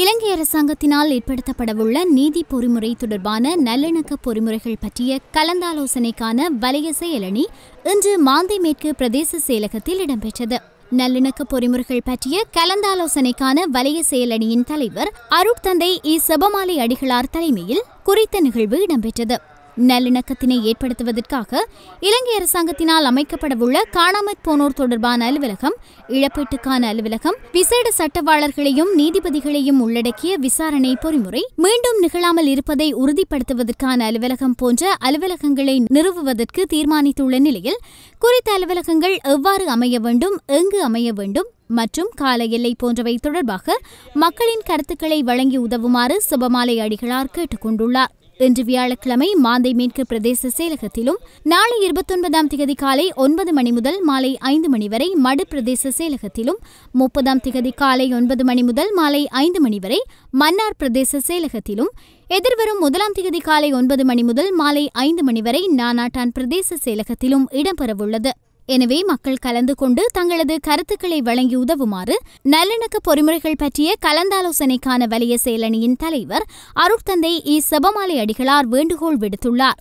இலங்கை அரசாங்கத்தினால் ஏற்படுத்தப்படவுள்ள நீதி பொறிமுறை தொடர்பான நல்லிணக்க பொறிமுறைகள் பற்றிய கலந்தாலோசனைக்கான வலைய செயலணி இன்று மாந்தை மேற்கு பிரதேச செயலகத்தில் இடம்பெற்றது நல்லிணக்க பொறிமுறைகள் பற்றிய கலந்தாலோசனைக்கான வலைய செயலணியின் தலைவர் அருட்தந்தை இ செபமாலை அடிகளார் தலைமையில் குறித்த நிகழ்வு இடம்பெற்றது நல்லிணக்கத்தினை ஏற்படுத்துவதற்காக இலங்கை அரசாங்கத்தினால் அமைக்கப்படவுள்ள காணாமற் போனோர் தொடர்பான அலுவலகம் இழப்பீட்டுக்கான அலுவலகம் விசேட சட்டவாளர்களையும் நீதிபதிகளையும் உள்ளடக்கிய விசாரணை பொறிமுறை மீண்டும் நிகழாமல் இருப்பதை உறுதிப்படுத்துவதற்கான அலுவலகம் போன்ற அலுவலகங்களை நிறுவுவதற்கு தீர்மானித்துள்ள நிலையில் குறித்த அலுவலகங்கள் எவ்வாறு அமைய வேண்டும் எங்கு அமைய வேண்டும் மற்றும் கால எல்லை போன்றவை தொடர்பாக மக்களின் கருத்துக்களை வழங்கி உதவுமாறு சுபமாலை அடிகளார் கேட்டுக்கொண்டுள்ளார் இன்று வியாழக்கிழமை மாந்தை மேற்கு பிரதேச செயலகத்திலும் நாளை இருபத்தொன்பதாம் திகதி காலை ஒன்பது மணி முதல் மாலை ஐந்து மணி வரை மடு பிரதேச செயலகத்திலும் முப்பதாம் திகதி காலை ஒன்பது மணி முதல் மாலை ஐந்து மணி வரை மன்னார் பிரதேச செயலகத்திலும் எதிர்வரும் முதலாம் தேதி காலை ஒன்பது மணி முதல் மாலை ஐந்து மணி வரை நானாட்டான் பிரதேச செயலகத்திலும் இடம்பெறவுள்ளது எனவே மக்கள் கலந்து கொண்டு தங்களது கருத்துக்களை வழங்கி உதவுமாறு நல்லிணக்க பொறிமுறைகள் பற்றிய கலந்தாலோசனைக்கான வலிய செயலணியின் தலைவர் அருட்தந்தை இ செபமாலை அடிகளார் வேண்டுகோள் விடுத்துள்ளார்